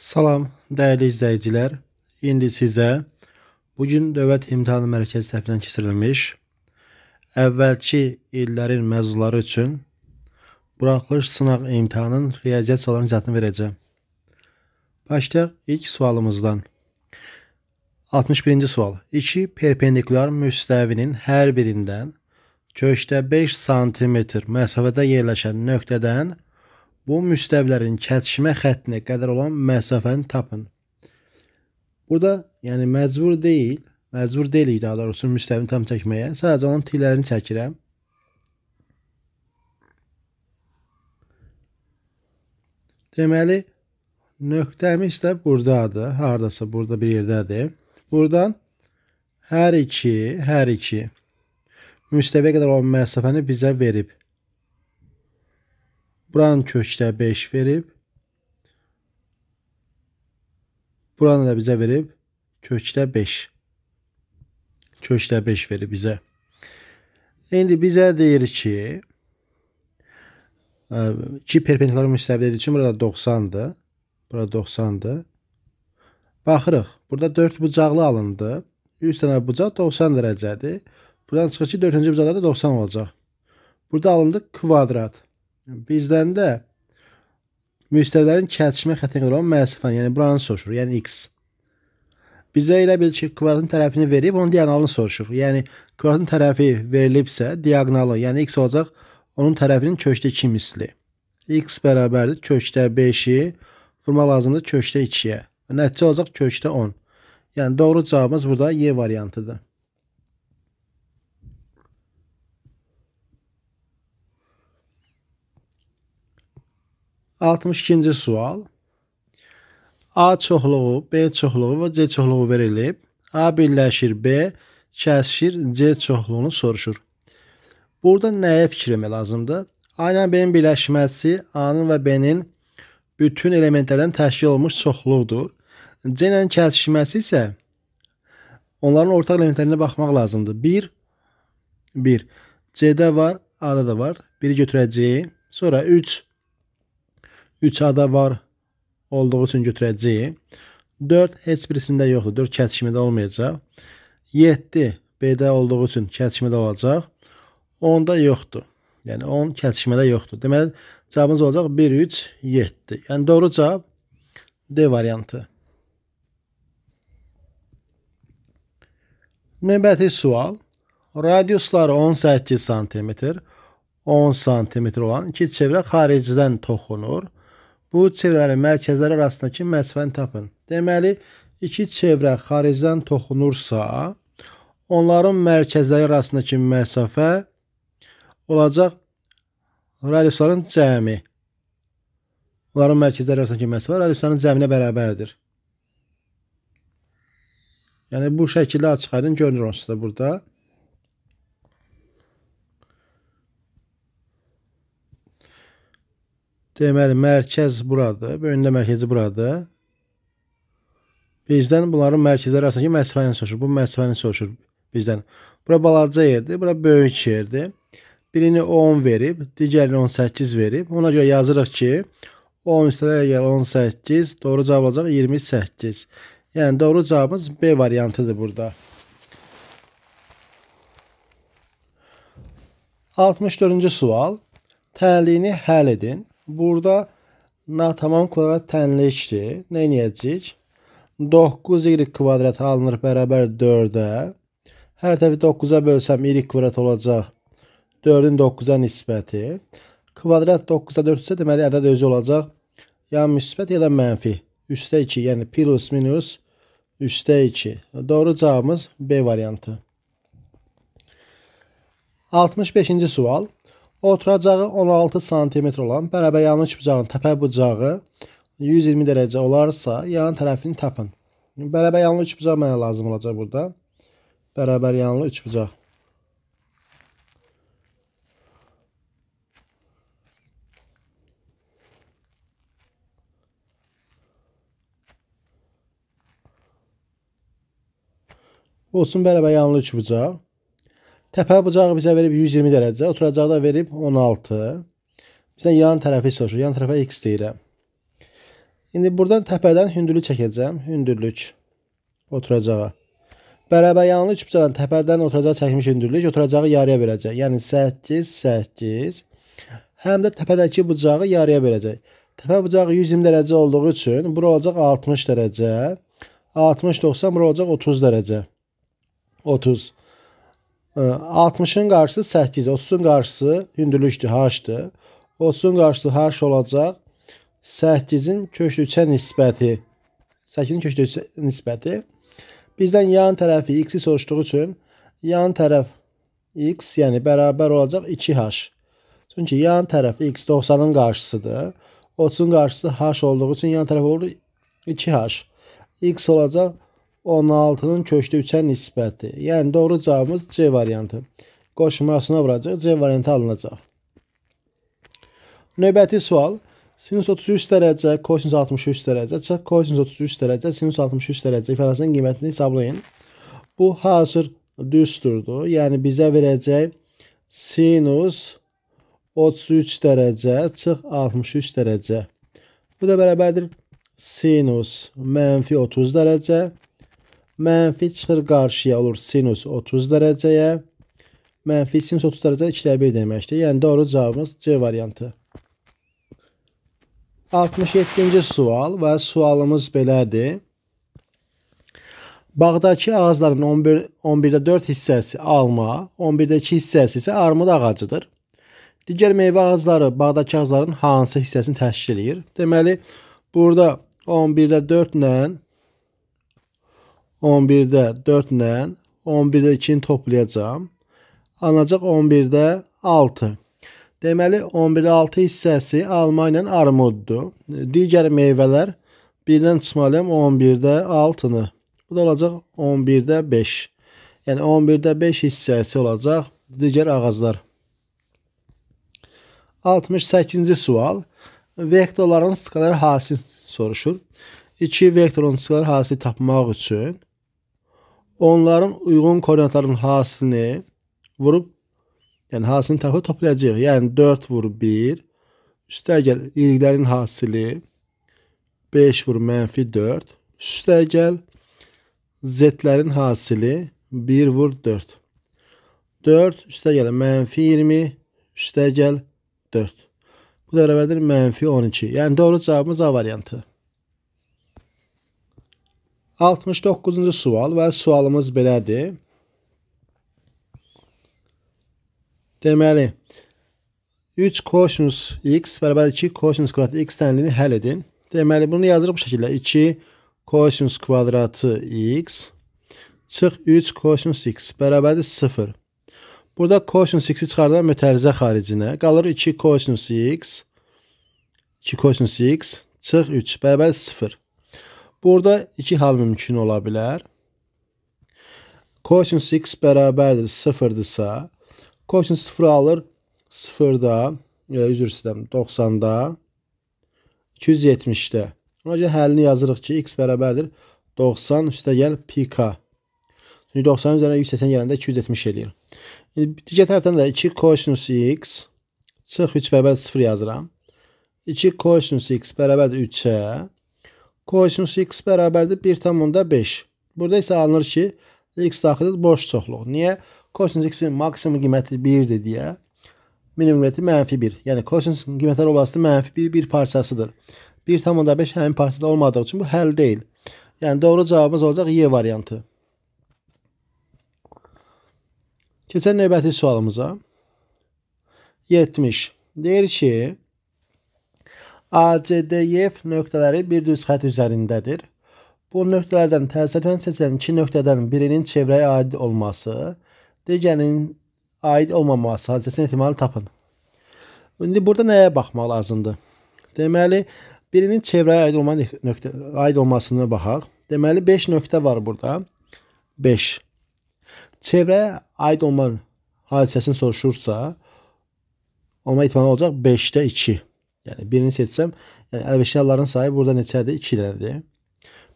Salam, dəyərli izləyicilər. İndi sizə bu gün Dövlət İmtahan Mərkəzi tərəfindən keçirilmiş əvvəlki illərin məzunları üçün buraxılış sınaq imtahanının riyaziyyat suallarının cavabını verəcəm. Başlayaq ilk sualımızdan. 61-ci sual. 2 perpendikulyar müstəvinin hər birindən köşdə 5 sm məsafədə yerləşən nöqtədən 1 Bu müstəvlərin kəsişmə xəttinə qədər olan məsafəni tapın. Burada, yəni məcbur deyil, məcbur deyilik daha doğrusu müstəvini tam çəkməyə. Sadəcə onun tillərini çəkirəm. Deməli, nöqtəmiz də buradadır. Haradasa burada bir yerdədir. Buradan hər iki, hər iki müstəviyə qədər olan məsafəni bizə verib. Buranın kökdə 5 verib. Buranı da bizə verib kökdə 5. Kökdə 5 verib bizə. İndi bizə deyir ki, 2 e, perpendikular müstəvidir üçün burada 90-dır. Burada 90-dır. Baxırıq. Burada 4 bucaqlı alındı. 100 dənə bucaq 90 dərəcədir. Buradan çıxır ki, 4-cü bucaqda da 90 olacaq. Burada alındı kvadrat. Bizdən də müstəvilərin kəsişmə xəttinə qədər olan məsafəni, yəni buranı soruşur, yəni x. Bizə elə bil ki, kvadratın tərəfini verib onun diaqnalını soruşur. Yəni kvadratın tərəfi verilibsə, diaqnalı, yəni x olacaq onun tərəfinin kökdə 2 misli. x bərabərdir kökdə 5-i vurmaq lazımdır kökdə 2-yə. Nəticə olacaq kökdə 10. Yəni doğru cavabımız burada Y variantıdır. 62-ci sual. A çoxluğu, B çoxluğu və C çoxluğu verilib. A birləşir B, kəsir C çoxluğunu soruşur. Burada nəyə fikir etmək lazımdır? A ilə B-nin birləşməsi A-nın və B-nin bütün elementlərdən təşkil olmuş çoxluqdur. C ilə kəsişməsi isə onların ortaq elementlərinə baxmaq lazımdır. 1 1 C-də var, A-da da var. 1-i götürəcəyik. Sonra 3 3 ada var. Olduğu üçün götürəcəyik. 4 heç birisində yoxdur. 4 kəsişmədə olmayacaq. 7 B-də olduğu üçün kəsişmədə olacaq. 10-da yoxdur. Yəni 10 kəsişmədə yoxdur. Deməli cavabımız olacaq 1 3 7. Yəni doğru cavab D variantı. Növbəti sual. Radiusları 18 sm, 10 sm olan iki çevrə xaricdən toxunur. Bu çevrələrin mərkəzləri arasındakı məsafəni tapın. Deməli, iki çevrə xaricdən toxunursa, onların mərkəzləri arasındakı məsafə olacaq radiusların cəmi. Onların mərkəzləri arasındakı məsafə radiusların cəminə bərabərdir. Yəni bu şəkildə açıq aydın görünür onsuz da burada. Deməli, mərkəz buradır. Böyündə mərkəzi buradır. Bizdən bunların mərkəzləri arasındakı məsafəni soruşur. Bu məsafəni soruşur bizdən. Bura balaca yerdir, bura böyük yerdir. Birini 10 verib, digərini 18 verib. Ona görə yazırıq ki, 10 üstədə gəl 18, doğru cavab olacaq 28. Yəni doğru cavabımız B variantıdır burada. 64-cü sual. Təliyini həll edin burada natamam kvadrat tənlikdir. Nə edəcəyik? 9y kvadrat alınır bərabər 4-ə. Hər tərəfi 9-a bölsəm y kvadrat olacaq. 4-ün 9-a nisbəti. Kvadrat 9-a 4 isə deməli ədəd özü olacaq. Ya müsbət ya da mənfi. Üstə 2, yəni plus minus üstə 2. Doğru cavabımız B variantı. 65-ci sual. Oturacağı 16 sm olan bərabəryanmış bucağın təpə bucağı 120 dərəcə olarsa, yan tərəfini tapın. Bərabəryanlı üç bucaq mənə lazım olacaq burada. Bərabəryanlı üç bucaq. Olsun bərabəryanlı üç bucaq. Təpə bucağı bizə verib 120 dərəcə, oturacaqda verib 16. Bizdən yan tərəfi soruşur. Yan tərəfə x deyirəm. İndi buradan təpədən hündürlük çəkəcəm. Hündürlük oturacağa. Bərabəryanlı küpçədən təpədən oturacağa çəkmiş hündürlük oturacağı yarıya böləcək. Yəni 8 8 həm də təpədəki bucağı yarıya böləcək. Təpə bucağı 120 dərəcə olduğu üçün bura olacaq 60 dərəcə. 60 90 bura olacaq 30 dərəcə. 30 60-ın qarşısı 8, 30-un qarşısı hündürlükdür, h-dır. 30-un qarşısı h olacaq. 8-in köklüçə nisbəti. 8-in köklüçə nisbəti. Bizdən yan tərəfi x-i soruşduğu üçün yan tərəf x, yəni bərabər olacaq 2h. Çünki yan tərəf x 90-ın qarşısıdır. 30-un qarşısı h olduğu üçün yan tərəf olur 2h. x olacaq 16-nın kökdə 3-ə nisbəti. Yəni doğru cavabımız C variantı. Qoşmasına vuracaq, C variantı alınacaq. Növbəti sual. Sinus 33 dərəcə, kosinus 63 dərəcə, çıx kosinus 33 dərəcə, sinus 63 dərəcə ifadəsinin qiymətini hesablayın. Bu hazır düsturdur. Yəni bizə verəcək sinus 33 dərəcə, çıx 63 dərəcə. Bu da bərabərdir sinus mənfi 30 dərəcə, Mənfi çıxır qarşıya olur sinus 30 dərəcəyə. Mənfi sinus 30 dərəcə 2-də 1 deməkdir. Yəni doğru cavabımız C variantı. 67-ci sual və sualımız belədir. Bağdakı ağacların 11 11-də 4 hissəsi alma, 11-də 2 hissəsi isə armud ağacıdır. Digər meyvə ağacları bağdakı ağacların hansı hissəsini təşkil edir? Deməli, burada 11-də 4 ilə 11-də 4 ilə 11-də 2-ni toplayacam. Alınacaq 11-də 6. Deməli 11-də 6 hissəsi alma ilə armuddur. Digər meyvələr 1-dən çıxmalıyam 11-də 6-nı. Bu da olacaq 11-də 5. Yəni 11-də 5 hissəsi olacaq digər ağaclar. 68-ci sual vektorların skalar hasilini soruşur. 2 vektorun skalar hasilini tapmaq üçün onların uyğun koordinatların hasını vurub, yəni hasını tapıb toplayacağıq. Yəni 4 vur 1 üstəgəl iliklərin hasili 5 vur mənfi 4 üstəgəl z-lərin hasili 1 vur 4. 4 üstəgəl mənfi 20 üstəgəl 4. Bu da bərabərdir mənfi 12. Yəni doğru cavabımız A variantı. 69-cu sual və sualımız belədir. Deməli, 3 kosinus x bərabər 2 kosinus kvadratı x tənliyini həll edin. Deməli, bunu yazırıq bu şəkildə. 2 kosinus kvadratı x çıx 3 kosinus x bərabərdir 0. Burada kosinus x-i çıxardan mütərizə xaricinə. Qalır 2 kosinus x 2 kosinus x çıx 3 bərabərdir 0. Burada iki hal mümkün ola bilər. Kosin 6 bərabərdir 0-dırsa, kosin 0 alır 0-da, e, üzr istəyirəm, 90-da, 270-də. Ona görə həllini yazırıq ki, x bərabərdir 90 üstəgəl pk. Çünki 90 üzərinə 180 gələndə 270 eləyir. İndi digər tərəfdən də 2 cosinus x çıx 3 bərabər 0 yazıram. 2 cosinus x bərabərdir 3-ə. Kosinus x bərabərdir 1,5. Burada isə alınır ki, x daxilində boş çoxluq. Niyə? Kosinus x-in maksimum qiyməti 1-dir deyə. Minimum qiyməti mənfi 1. Yəni kosinus qiymətlər oblasının mənfi 1 bir parçasıdır. 1,5 həmin parçada olmadığı üçün bu həll deyil. Yəni doğru cavabımız olacaq Y variantı. Keçən növbəti sualımıza. 70. Deyir ki, ACDYF e nöqtələri bir düz xətt üzərindədir. Bu nöqtələrdən təsadüfən seçilən iki nöqtədən birinin çevrəyə aid olması, digərinin aid olmaması hadisəsinin ehtimalı tapın. İndi burada nəyə baxmaq lazımdır? Deməli, birinin çevrəyə aid olma nöqtə aid olmasına baxaq. Deməli 5 nöqtə var burada. 5. Çevrəyə aid olma hadisəsini soruşursa, ona ehtimal olacaq 5-də 2. Yəni birini seçsəm, yəni əlbeşyaların sayı burada neçədir? 2 dənədir.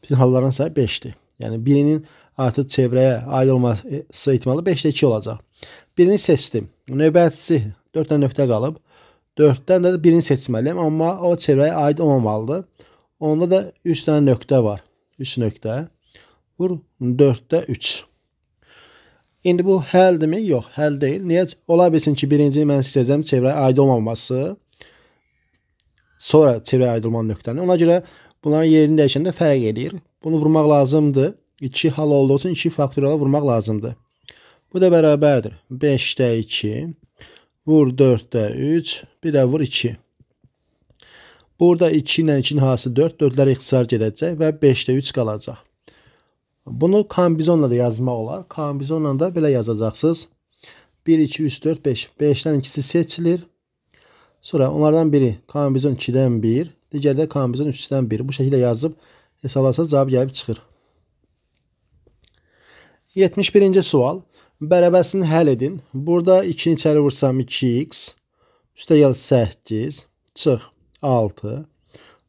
Bütün halların sayı 5-dir. Yəni birinin artıq çevrəyə aid olması ehtimalı 5-də 2 olacaq. Birini seçdim. Növbətçisi 4 dənə nöqtə qalıb. 4-dən də birini seçməliyəm, amma o çevrəyə aid olmamalıdır. Onda da 3 dənə nöqtə var. 3 nöqtə. Vur 4-də 3. İndi bu həldimi? Yox, həll deyil. Niyə? Ola bilsin ki, birinci mən seçəcəm çevrəyə aid olmaması sonra çevrəyə ayrılmanın nöqtəni. Ona görə bunların yerini dəyişəndə fərq eləyir. Bunu vurmaq lazımdır. 2 hal olduğu üçün 2 faktoriala vurmaq lazımdır. Bu da bərabərdir. 5-də 2 vur 4-də 3, bir də vur 2. Burada 2 ilə 2-nin hansı 4, 4-lər ixtisar gedəcək və 5-də 3 qalacaq. Bunu kombizonla da yazmaq olar. Kombizonla da belə yazacaqsınız. 1, 2, 3, 4, 5. 5-dən ikisi seçilir. Sonra onlardan biri kombizon 2-dən 1, digəri də kombizon 3-dən 1. Bu şəkildə yazıb hesablasanız cavab gəlib çıxır. 71-ci sual. Bərabəsini həll edin. Burada 2-ni içəri vursam 2x, üstə gəl 8, çıx 6.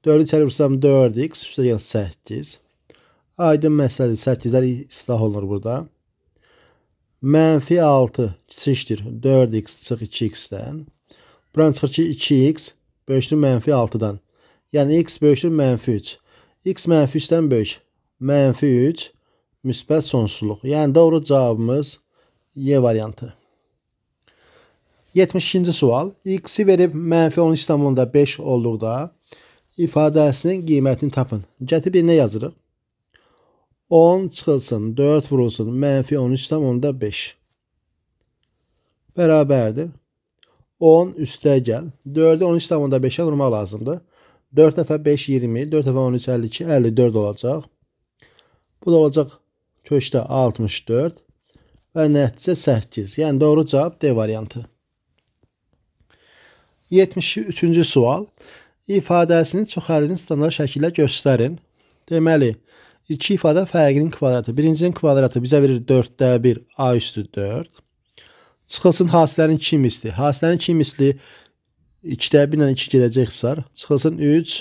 4-ü içəri vursam 4x, üstə gəl 8. Aydın məsələdir. 8-lər islah olunur burada. Mənfi 6 kiçikdir. 4x çıx 2x-dən. Buran çıxır ki 2x bölüşdür mənfi 6-dan. Yəni x bölüşdür mənfi 3. x mənfi 3-dən böyük. Mənfi 3 müsbət sonsuzluq. Yəni doğru cavabımız Y variantı. 72-ci sual. X-i verib mənfi 13,5 olduqda ifadəsinin qiymətini tapın. Gəti birinə yazırıq. 10 çıxılsın, 4 vurulsun, mənfi 13,5 bərabərdir. 10 üstə gəl. 4-ü 13,5-ə vurmaq lazımdır. 4 dəfə 5, 20, 4 dəfə 13, 52, 54 olacaq. Bu da olacaq köşdə 64 və nəticə 8. Yəni doğru cavab D variantı. 73-cü sual. İfadəsini çoxəlinin standart şəkildə göstərin. Deməli, iki ifadə fərqinin kvadratı. Birincinin kvadratı bizə verir 4-də 1 A üstü 4. Çıxılsın hasələrin iki misli. Hasələrin iki misli 2 dəbi ilə 2 gələcək xisar. Çıxılsın 3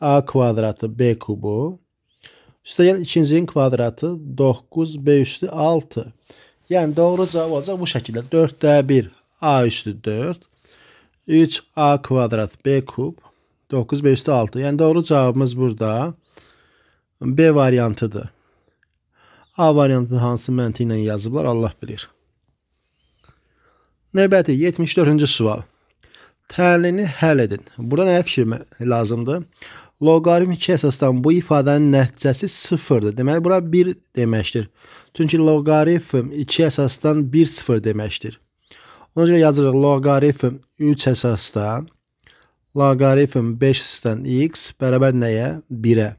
a kvadratı b kubu. Üstəgəl ikincinin kvadratı 9 b üstü 6. Yəni doğru cavab olacaq bu şəkildə. 4 də 1 a üstü 4. 3 a kvadrat b kub. 9 b üstü 6. Yəni doğru cavabımız burada B variantıdır. A variantını hansı məntiqlə yazıblar Allah bilir. Növbəti 74-cü sual. Təhlilini həll edin. Burada nəyə fikir lazımdır? Loqaritm 2 əsasdan bu ifadənin nəticəsi 0-dır. Deməli bura 1 deməkdir. Çünki loqaritm 2 əsasdan 1 0 deməkdir. Ona görə yazırıq loqaritm 3 əsasdan loqaritm 5 əsasdan x bərabər nəyə? 1-ə.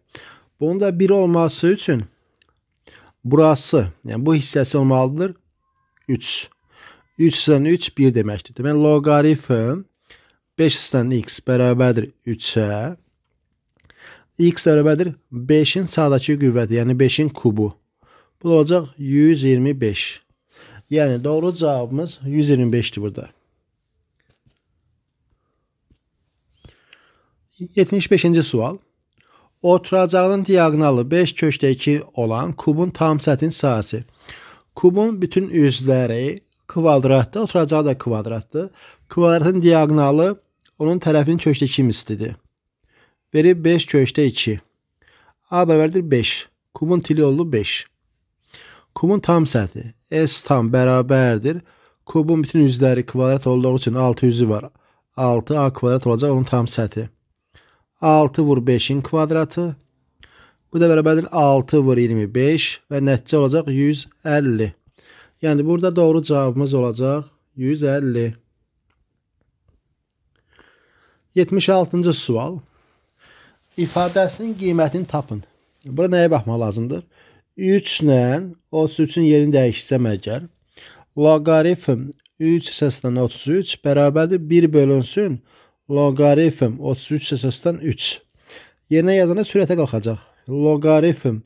Bunun da 1 olması üçün burası, yəni bu hissəsi olmalıdır 3. 3 sən 3 1 deməkdir. Deməli loqaritm 5 sən x bərabərdir 3-ə. x bərabərdir 5-in sağdakı qüvvədir, yəni 5-in kubu. Bu olacaq 125. Yəni doğru cavabımız 125-dir burada. 75-ci sual. Oturacağının diaqonalı 5 kökdə 2 olan kubun tam sətin sahəsi. Kubun bütün üzvləri kvadratdır, oturacağı da kvadratdır. Kvadratın diaqonalı onun tərəfinin köşdə 2 mislidir. Verib 5 köşdə 2. A bərabərdir 5. Kumun tili oldu 5. Kumun tam səthi S tam bərabərdir. Kubun bütün üzləri kvadrat olduğu üçün 6 üzü var. 6 A kvadrat olacaq onun tam səthi. 6 vur 5-in kvadratı. Bu da bərabərdir 6 vur 25 və nəticə olacaq 150. Yəni burada doğru cavabımız olacaq 150. 76-cı sual. İfadəsinin qiymətini tapın. Bura nəyə baxmaq lazımdır? 3 ilə 33-ün yerini dəyişsəm əgər loqaritm 3 hissəsindən 33 bərabərdir 1 bölünsün loqaritm 33 hissəsindən 3. Yerinə yazanda sürətə qalxacaq. Loqaritm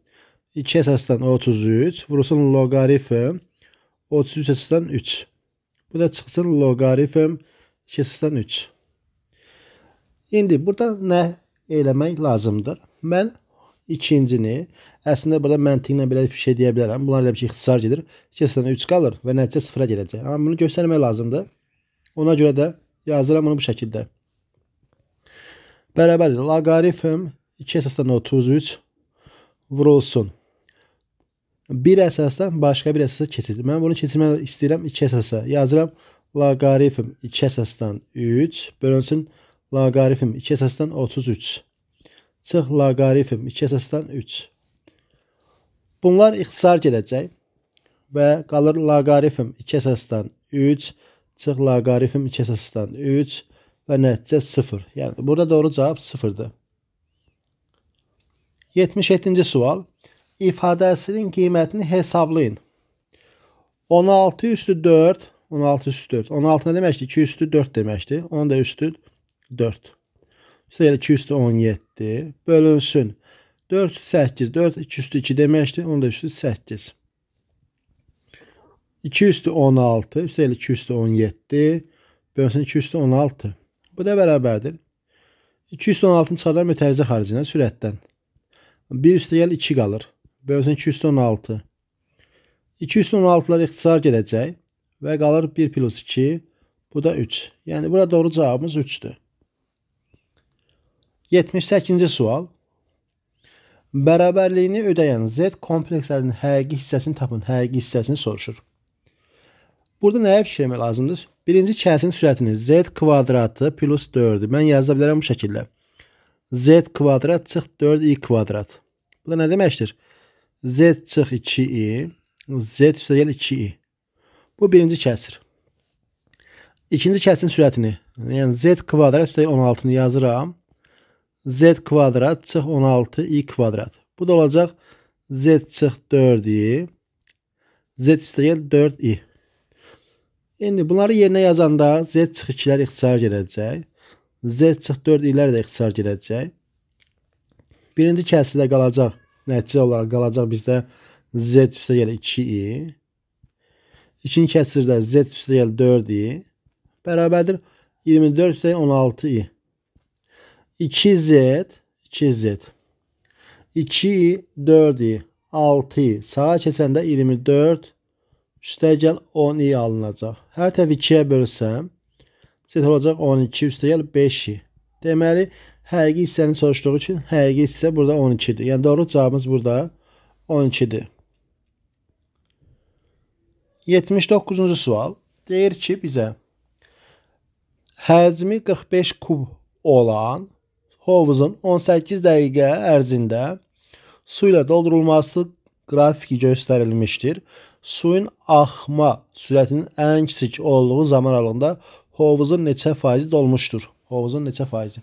2 hissəsindən 33 vurulsun loqaritm 33 açıdan 3. Bu da çıxsın loqarifm 2 açıdan 3. İndi burada nə eləmək lazımdır? Mən ikincini, əslində burada məntiqlə belə bir şey deyə bilərəm. Bunlar elə bir şey ixtisar gedir. 2 açıdan 3 qalır və nəticə 0-a gələcək. Amma bunu göstərmək lazımdır. Ona görə də yazıram bunu bu şəkildə. Bərabərdir. Loqarifm 2 əsasdan 33 vurulsun bir əsasdan başqa bir əsasa keçid. Mən bunu keçirmək istəyirəm 2 əsasa. Yazıram loqaritm 2 əsasdan 3 bölünsün loqaritm 2 əsasdan 33. Çıx loqaritm 2 əsasdan 3. Bunlar ixtisar gələcək və qalır loqaritm 2 əsasdan 3, çıx loqaritm 2 əsasdan 3 və nəticə 0. Yəni burada doğru cavab 0-dır. 77-ci sual ifadəsinin qiymətini hesablayın. 16 üstü 4, 16 üstü 4. 16 nə deməkdir? 2 üstü 4 deməkdir. 10 da üstü 4. Üstəgələ 2 üstü 17 bölünsün. 4 üstü 8, 4 2 üstü 2 deməkdir. 10 da üstü 8. 2 üstü 16, üstəgələ 2 üstü 17 bölünsün 2 üstü 16. Bu da bərabərdir. 2 üstü 16-nı çıxardan mütərizə xaricinə sürətdən. 1 üstəgəl 2 qalır bölsün 216. 216-lar ixtisar gələcək və qalır 1 plus 2, bu da 3. Yəni, bura doğru cavabımız 3-dür. 78-ci sual. Bərabərliyini ödəyən Z komplekslərinin həqiqi hissəsini tapın, həqiqi hissəsini soruşur. Burada nəyə fikirmək lazımdır? Birinci kəsinin sürətini Z kvadratı plus 4-ü. Mən yaza bilərəm bu şəkildə. Z kvadrat çıx 4i kvadrat. Bu da nə deməkdir? Z çıx 2i, Z üstəgəl 2i. Bu birinci kəsir. İkinci kəsirin sürətini, yəni Z kvadrat üstəgəl 16-nı yazıram. Z kvadrat çıx 16 i kvadrat. Bu da olacaq Z çıx 4i, Z üstəgəl 4i. İndi bunları yerinə yazanda Z çıx 2-lər ixtisar gələcək. Z çıx 4 ilər də ixtisar gələcək. Birinci kəsirdə qalacaq Nəticə olaraq qalacaq bizdə z üstə gəl 2i. İkinci kəsirdə z üstə gəl 4i bərabərdir 24 üstə 16i. 2z 2z 2i 4i 6i sağa keçəndə 24 üstəgəl 10i alınacaq. Hər tərəfi 2-yə bölsəm z olacaq 12 üstəgəl 5i. Deməli, həqiqi hissəni soruşduğu üçün həqiqi hissə burada 12-dir. Yəni doğru cavabımız burada 12-dir. 79-cu sual deyir ki, bizə həcmi 45 kub olan hovuzun 18 dəqiqə ərzində su ilə doldurulması qrafiki göstərilmişdir. Suyun axma sürətinin ən kiçik olduğu zaman aralığında hovuzun neçə faizi dolmuşdur? Hovuzun neçə faizi?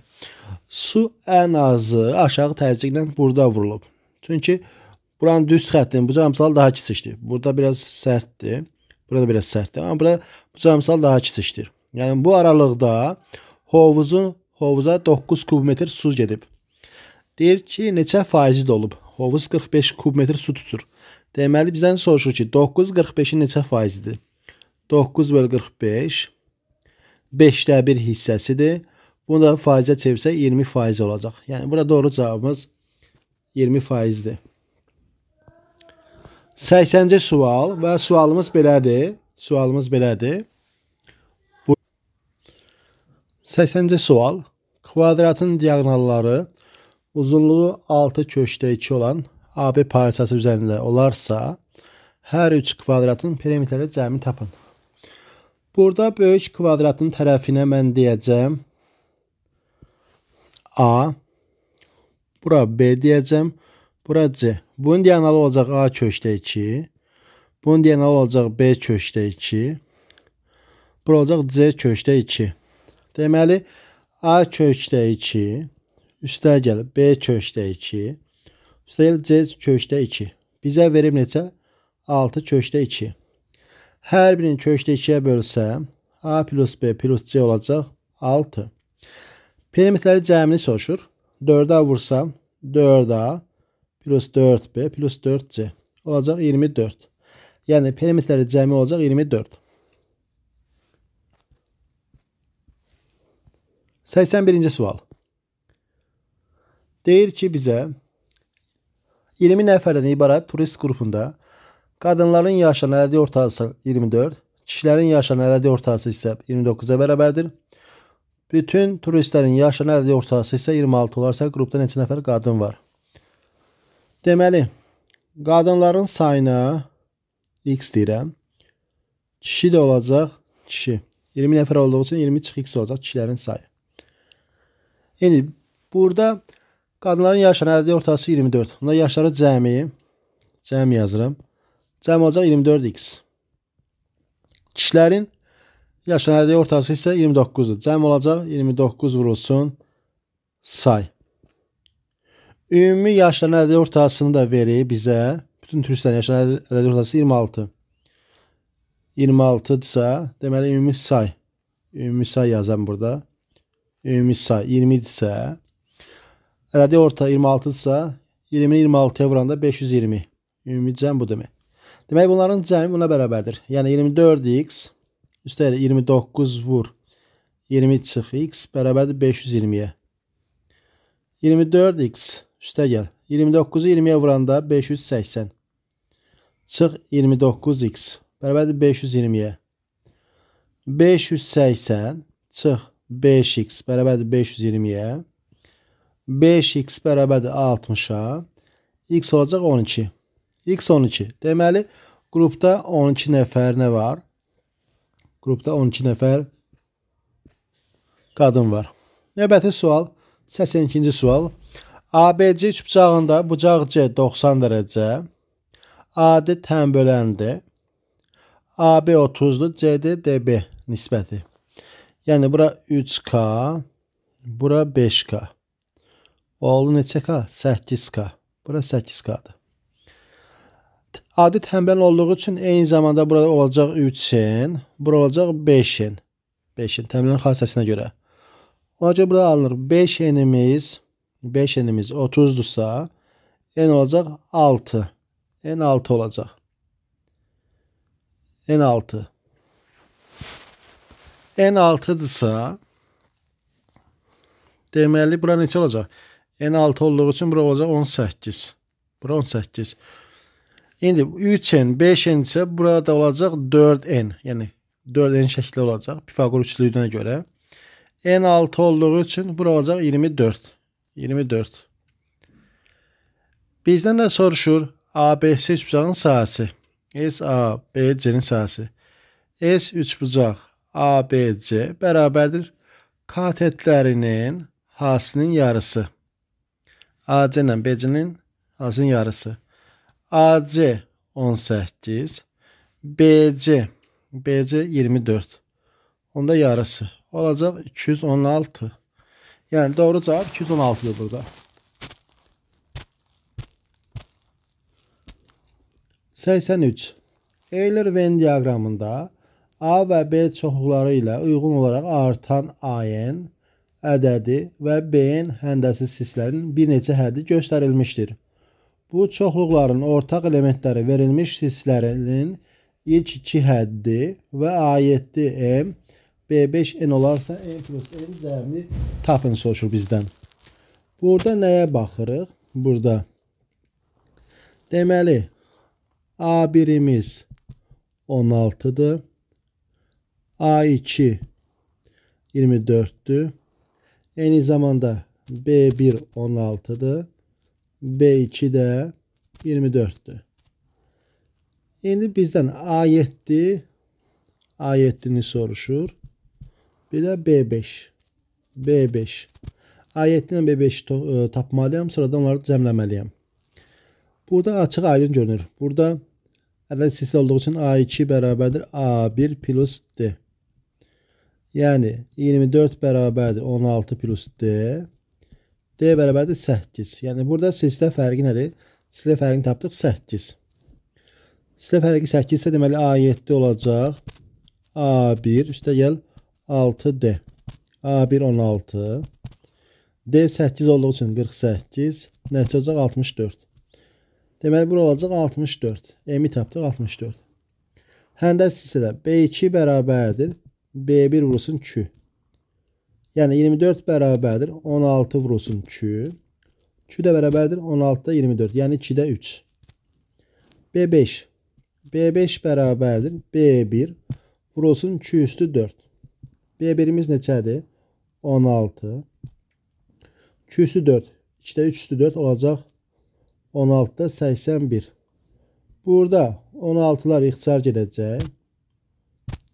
Su ən azı aşağı təzyiqlə burada vurulub. Çünki buranın düz xəttin bu cəmsal daha kiçikdir. Burada biraz sərtdir. Burada biraz sərtdir. Amma burada bu cəmsal daha kiçikdir. Yəni bu aralıqda hovuzun hovuza 9 kubmetr su gedib. Deyir ki, neçə faizi dolub? Hovuz 45 kubmetr su tutur. Deməli bizdən soruşur ki, 9 45-in neçə faizidir? 9 böl 45 5də 1 hissəsidir. Bunu da faizə çevirsək 20% olacaq. Yəni bura doğru cavabımız 20%-dir. 80-ci sual və sualımız belədir. Sualımız belədir. Bu 80-ci sual. Kvadratın diaqonalları uzunluğu 6 köşdə 2 olan AB parçası üzərində olarsa, hər üç kvadratın perimetri cəmi tapın. Burada böyük kvadratın tərəfinə mən deyəcəm A, bura B deyəcəm, bura C. Bunun dianalı olacaq A köşdə 2, bunun dianalı olacaq B köşdə 2, bura olacaq C köşdə 2. Deməli, A köşdə 2, üstə gəlib B köşdə 2, üstə gəlib C köşdə 2. Bizə verib neçə? 6 köşdə 2. Hər birini köşdə 2-yə bölsəm, A plus B plus C olacaq 6. Perimetrləri cəmini soruşur. 4-ə vursam 4A plus 4B plus 4C olacaq 24. Yəni perimetrləri cəmi olacaq 24. 81-ci sual. Deyir ki, bizə 20 nəfərdən ibarət turist qrupunda qadınların yaşının ədədi ortası 24, kişilərin yaşının ədədi ortası isə 29-a bərabərdir. Bütün turistlərin yaşının əldə ortası isə 26 olarsa, qrupda neçə nəfər qadın var? Deməli, qadınların sayına x deyirəm. Kişi də olacaq kişi. 20 nəfər olduğu üçün 23x olacaq kişilərin sayı. Yəni burada qadınların yaşının əldə ortası 24. Onda yaşları cəmi cəmi yazıram. Cəm olacaq 24x. Kişilərin Yaş ədədi ortası isə 29-dur. Cəm olacaq 29 vurulsun say. Ümumi yaşların ədədi ortasını da verir bizə. Bütün turistlərin yaşların ədədi ortası 26. 26-dırsa, deməli ümumi say. Ümumi say yazam burada. Ümumi say 20-dirsə, ədədi orta 26-dırsa, 20-ni 26-ya vuranda 520. Ümumi cəm bu demək. Demək bunların cəmi buna bərabərdir. Yəni 24x Üstəlik 29 vur 20 çıx x bərabərdir 520-yə. 24x üstə gəl. 29-u 20-yə vuranda 580. Çıx 29x bərabərdir 520-yə. 580 çıx 5x bərabərdir 520-yə. 5x bərabərdir 60-a. x olacaq 12. x 12. Deməli, qrupda 12 nəfər nə var? Qrupda 12 nəfər qadın var. Növbəti sual 82-ci sual. ABC üçbucağında bucaq C 90 dərəcə, AD tən böləndir. AB 30-dur, CD DB nisbəti. Yəni bura 3K, bura 5K. Oğlu neçə K? 8K. Bura 8K-dır adi təmrən olduğu üçün eyni zamanda burada olacaq 3-in, burada olacaq 5-in. 5-in təmrən xassəsinə görə. Ona görə burada alınır 5-enimiz 5-enimiz 30-dursa n olacaq 6. n 6 olacaq. n 6. n 6-dırsa deməli bura neçə olacaq? n 6 olduğu üçün bura olacaq 18. Bura 18. İndi 3n, 5n isə burada olacaq 4n. Yəni 4n şəkli olacaq Pifaqor üçlüyünə görə. n 6 olduğu üçün bura olacaq 24. 24. Bizdən də soruşur ABC üçbucağın sahəsi. SABC-nin sahəsi. S üçbucaq ABC bərabərdir K tətlərinin hasının yarısı. AC ilə BC-nin hasının yarısı. AC 18, BC BC 24. Onda yarısı olacaq 216. Yəni doğru cavab 216-dır burada. Səksən üç. Euler-Venn diaqramında A və B çoxluqları ilə uyğun olaraq artan AN ədədi və B-in həndəsi sislərin bir neçə həddi göstərilmişdir. Bu çoxluqların ortaq elementləri verilmiş hissələrinin ilk iki həddi və A7 M B5 N olarsa M e plus N cəmini tapın soruşur bizdən. Burada nəyə baxırıq? Burada. Deməli A1-imiz 16-dır. A2 24-dür. Eyni zamanda B1 16-dır. B2 də 24-dür. İndi bizdən A7 A7-ni soruşur. Bir də B5. B5. A7 ilə B5-i tapmalıyam. Sonra da onları cəmləməliyəm. Burada açıq aydın görünür. Burada ədəd sistə olduğu üçün A2 bərabərdir A1 plus D. Yəni 24 bərabərdir 16 plus D. D bərabərdir 8. Yəni burada silsilə fərqi nədir? Silsilə fərqini tapdıq 8. Silsilə fərqi 8 isə deməli A7 olacaq. A1 üstə gəl 6D. A1 16. D 8 olduğu üçün 48. Nəticə olacaq 64. Deməli bura olacaq 64. E m-i tapdıq 64. Həndə silsilə B2 bərabərdir. B1 vurulsun 2. Yəni 24 bərabərdir 16 vurulsun Q. Q də bərabərdir 16-da 24. Yəni 2-də 3. B5. B5 bərabərdir B1 vurulsun Q üstü 4. B1-imiz neçədir? 16. Q üstü 4. 2-də 3 üstü 4 olacaq 16-da 81. Burada 16-lar ixtisar gedəcək.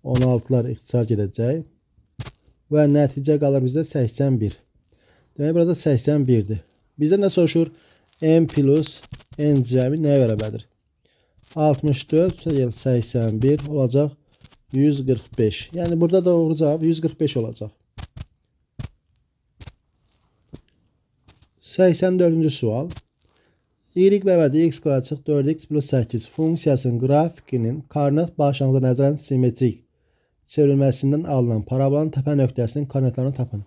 16-lar ixtisar gedəcək. Və nəticə qalır bizdə 81. Demək burada 81-dir. Bizdə nə soruşur? M plus N cəmi nəyə bərabərdir? 64 81 olacaq 145. Yəni burada doğru cavab 145 olacaq. 84-cü sual. Y bərabərdir x kvadrat 4x plus 8 funksiyasının qrafikinin koordinat bağışlanıza nəzərən simmetrik çevrilməsindən alınan parabolanın təpə nöqtəsinin koordinatlarını tapın.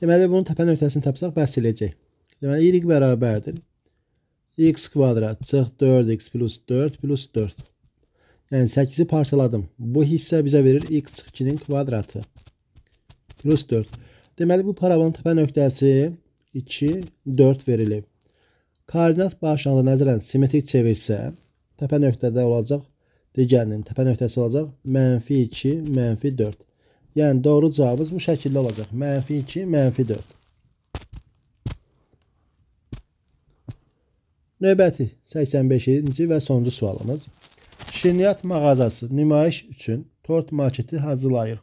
Deməli, bunun təpə nöqtəsini tapsaq bəhs eləyəcək. Deməli, y bərabərdir. x kvadrat çıx 4x plus 4 plus 4. Yəni, 8-i parçaladım. Bu hissə bizə verir x çıx 2-nin kvadratı. Plus 4. Deməli, bu parabolun təpə nöqtəsi 2, 4 verilib. Koordinat başlanğıcı nəzərən simmetrik çevirsə, təpə nöqtədə olacaq digərinin təpə nöqtəsi olacaq mənfi 2, mənfi 4. Yəni doğru cavabımız bu şəkildə olacaq. Mənfi 2, mənfi 4. Növbəti 85-ci və sonuncu sualımız. Şirniyyat mağazası nümayiş üçün tort maketi hazırlayır.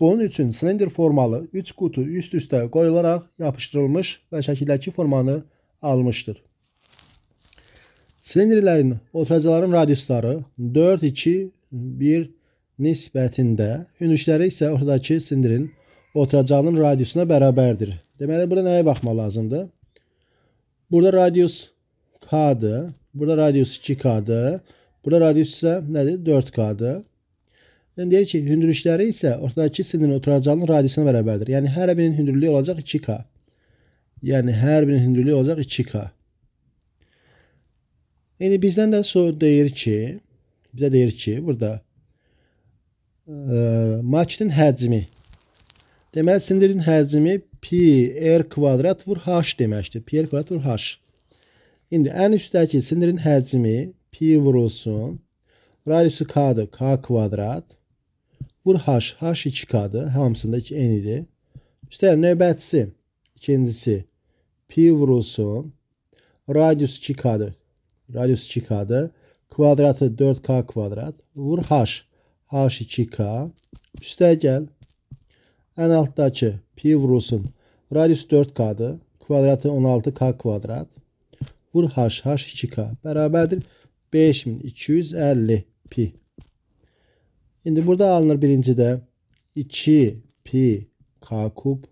Bunun üçün silindir formalı 3 qutu üst-üstə qoyularaq yapışdırılmış və şəkildəki formanı almışdır. Silindrlərin oturacaqların radiusları 4, 2, 1 nisbətində, hündükləri isə ortadakı silindrin oturacağının radiusuna bərabərdir. Deməli, burada nəyə baxmaq lazımdır? Burada radius k-dır, burada radius 2k-dır, burada radius isə nədir? 4k-dır. Yəni, deyir ki, hündürlükləri isə ortadakı silindrin oturacağının radiusuna bərabərdir. Yəni, hər birinin hündürlüyü olacaq 2k. Yəni, hər birinin hündürlüyü olacaq 2k. İndi yəni bizdən də so deyir ki, bizə deyir ki, burada ə, e, makitin həcmi Deməli sindirin həcmi pi r kvadrat vur h deməkdir. Pi r kvadrat vur h. İndi ən üstdəki sindirin həcmi pi vurulsun. Radiusu k-dır. K kvadrat vur h. H 2k-dır. Hamısında 2 n idi. Üstəlik növbətçisi ikincisi pi vurulsun. Radius 2k-dır. radius 2k'dı. Kvadratı 4k kvadrat. Vur h. h 2k. Üste gel. En altdaki pi vurulsun. Radius 4k'dı. Kvadratı 16k kvadrat. Vur h. h 2k. Beraberdir. 5250 pi. Şimdi burada alınır birinci de 2 pi k kub.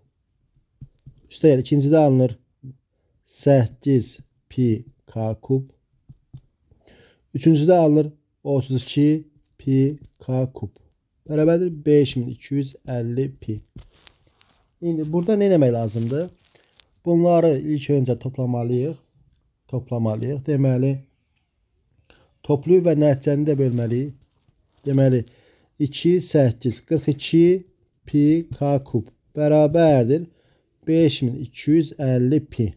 Üstelik ikinci de alınır 8 pi k kub Üçüncüdə alınır 32 pi k kub. Bərabərdir 5250 pi. İndi burada nə eləmək lazımdır? Bunları ilk öncə toplamalıyıq. Toplamalıyıq. Deməli toplu və nəticəni də bölməliyik. Deməli 2 8 42 pi k kub bərabərdir 5250 pi.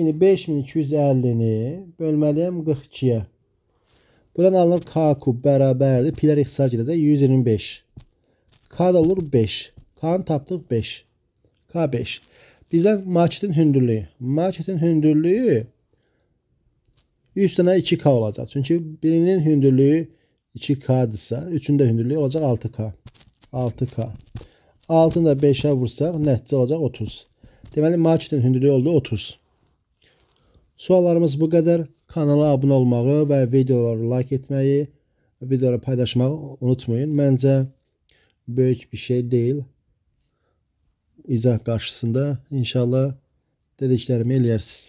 İndi 5250-ni bölməliyəm 42-yə. Buradan alınır K kub bərabərdir. Pilər ixtisar gedəcək 125. K da olur 5. K-nı tapdıq 5. K 5. Bizdən maketin hündürlüyü. Maketin hündürlüyü 100 dənə 2K olacaq. Çünki birinin hündürlüyü 2K-dırsa, üçün də hündürlüyü olacaq 6K. 6K. 6-nı da 5-ə vursaq nəticə olacaq 30. Deməli maketin hündürlüyü oldu 30. Suallarımız bu qədər. Kanala abunə olmağı və videoları like etməyi, videoları paylaşmağı unutmayın. Məncə böyük bir şey deyil. İzah qarşısında inşallah dediklərimi eləyərsiniz.